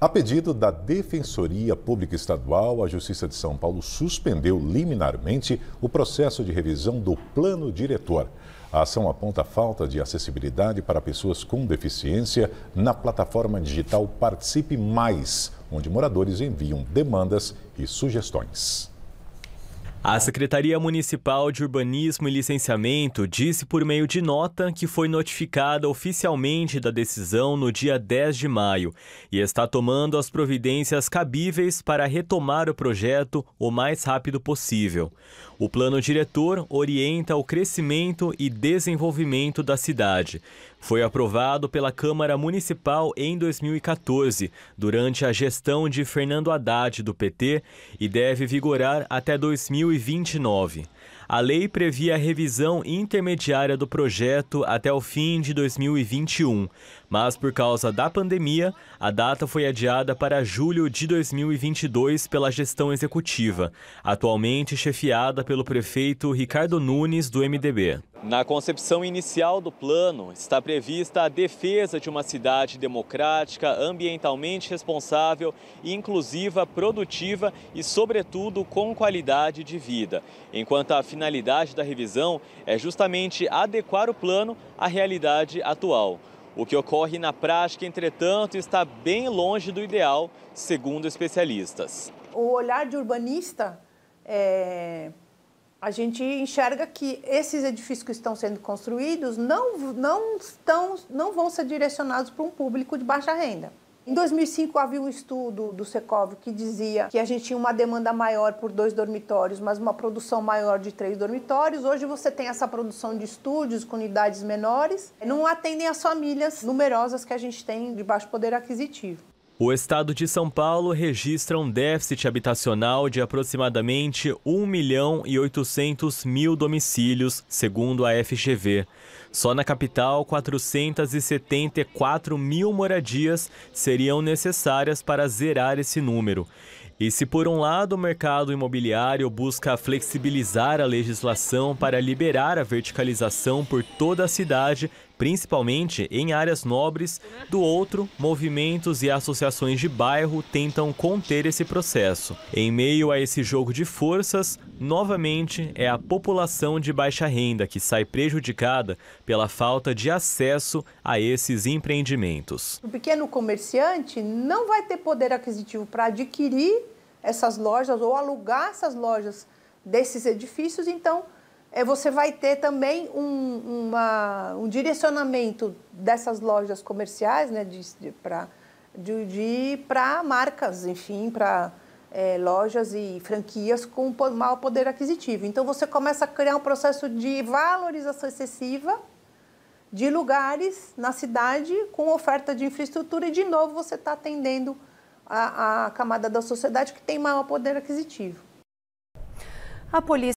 A pedido da Defensoria Pública Estadual, a Justiça de São Paulo suspendeu liminarmente o processo de revisão do plano diretor. A ação aponta a falta de acessibilidade para pessoas com deficiência na plataforma digital Participe Mais, onde moradores enviam demandas e sugestões. A Secretaria Municipal de Urbanismo e Licenciamento disse por meio de nota que foi notificada oficialmente da decisão no dia 10 de maio e está tomando as providências cabíveis para retomar o projeto o mais rápido possível. O plano diretor orienta o crescimento e desenvolvimento da cidade. Foi aprovado pela Câmara Municipal em 2014, durante a gestão de Fernando Haddad do PT, e deve vigorar até 2020. 2029. A lei previa a revisão intermediária do projeto até o fim de 2021, mas por causa da pandemia, a data foi adiada para julho de 2022 pela gestão executiva, atualmente chefiada pelo prefeito Ricardo Nunes, do MDB. Na concepção inicial do plano, está prevista a defesa de uma cidade democrática, ambientalmente responsável, inclusiva, produtiva e, sobretudo, com qualidade de vida. Enquanto a finalidade da revisão é justamente adequar o plano à realidade atual. O que ocorre na prática, entretanto, está bem longe do ideal, segundo especialistas. O olhar de urbanista é a gente enxerga que esses edifícios que estão sendo construídos não, não, estão, não vão ser direcionados para um público de baixa renda. Em 2005 havia um estudo do Secov que dizia que a gente tinha uma demanda maior por dois dormitórios, mas uma produção maior de três dormitórios. Hoje você tem essa produção de estúdios com unidades menores, não atendem as famílias numerosas que a gente tem de baixo poder aquisitivo. O estado de São Paulo registra um déficit habitacional de aproximadamente 1 milhão e 800 mil domicílios, segundo a FGV. Só na capital, 474 mil moradias seriam necessárias para zerar esse número. E se por um lado o mercado imobiliário busca flexibilizar a legislação para liberar a verticalização por toda a cidade, principalmente em áreas nobres, do outro, movimentos e associações de bairro tentam conter esse processo. Em meio a esse jogo de forças, Novamente, é a população de baixa renda que sai prejudicada pela falta de acesso a esses empreendimentos. O pequeno comerciante não vai ter poder aquisitivo para adquirir essas lojas ou alugar essas lojas desses edifícios, então é, você vai ter também um, uma, um direcionamento dessas lojas comerciais né, de, de, de, de para marcas, enfim, para é, lojas e franquias com mau poder aquisitivo. Então você começa a criar um processo de valorização excessiva de lugares na cidade com oferta de infraestrutura e de novo você está atendendo a, a camada da sociedade que tem maior poder aquisitivo. A polícia